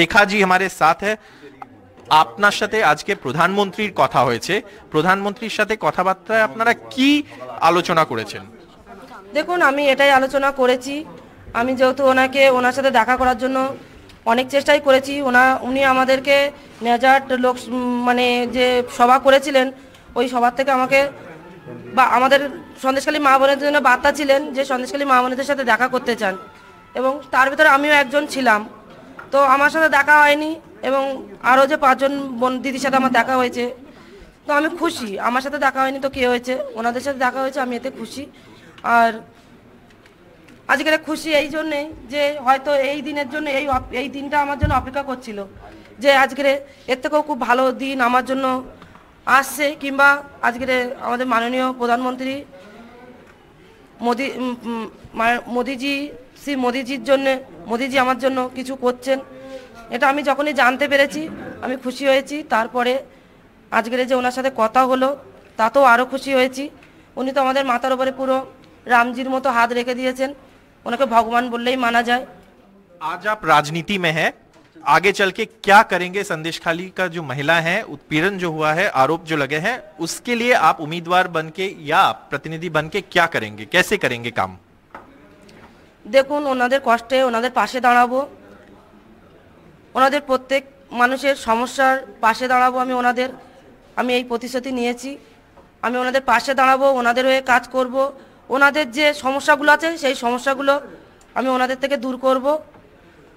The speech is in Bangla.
রেখা আমাদের সাথ হ্যাঁ আপনার সাথে আজকে প্রধানমন্ত্রীর কথা হয়েছে প্রধানমন্ত্রীর সাথে কথাবার্তায় আপনারা কি আলোচনা করেছেন দেখুন আমি এটাই আলোচনা করেছি আমি যেহেতু ওনাকে ওনার সাথে দেখা করার জন্য অনেক চেষ্টাই করেছি ওনা উনি আমাদেরকে নেজাট লোক মানে যে সভা করেছিলেন ওই সভার থেকে আমাকে বা আমাদের সন্দেশকালী মা বোনের জন্য বার্তা ছিলেন যে সন্দেশকালী মা বোনেদের সাথে দেখা করতে চান এবং তার ভিতরে আমিও একজন ছিলাম তো আমার সাথে দেখা হয়নি এবং আরও যে পাঁচজন বোন দিদির সাথে আমার দেখা হয়েছে তো আমি খুশি আমার সাথে দেখা হয়নি তো কে হয়েছে ওনাদের সাথে দেখা হয়েছে আমি এতে খুশি আর আজকের খুশি এই জন্যে যে হয়তো এই দিনের জন্য এই এই দিনটা আমার জন্য অপেক্ষা করছিল যে আজকের এর থেকেও খুব ভালো দিন আমার জন্য আসছে কিংবা আজকের আমাদের মাননীয় প্রধানমন্ত্রী মোদি মোদিজি শ্রী মোদিজির জন্য মোদিজি আমার জন্য কিছু করছেন এটা আমি যখনই জানতে পেরেছি আমি খুশি হয়েছি তারপরে আজকের যে ওনার সাথে কথা হলো তাতেও আরও খুশি হয়েছি উনি তো আমাদের মাথার উপরে পুরো রামজির মতো হাত রেখে দিয়েছেন ওনাকে ভগবান বললেই মানা যায় আজ আপ রাজনীতি মে হ্যাঁ आगे चल के क्या करेंगे संदेश खाली का जो महिला है उत्पीड़न जो हुआ है आरोप जो लगे हैं उसके लिए आप उम्मीदवार बनके या प्रतिनिधि बनके क्या करेंगे कैसे करेंगे काम देखो उनादर কষ্টে उनादर পাশে দাঁড়াবো উনাদের প্রত্যেক মানুষের সমস্যার পাশে দাঁড়াবো আমি উনাদের আমি এই প্রতিশ্রুতি নিয়েছি আমি উনাদের পাশে দাঁড়াবো উনাদের হয়ে কাজ করব উনাদের যে সমস্যাগুলো আছে সেই সমস্যাগুলো আমি উনাদের থেকে দূর করব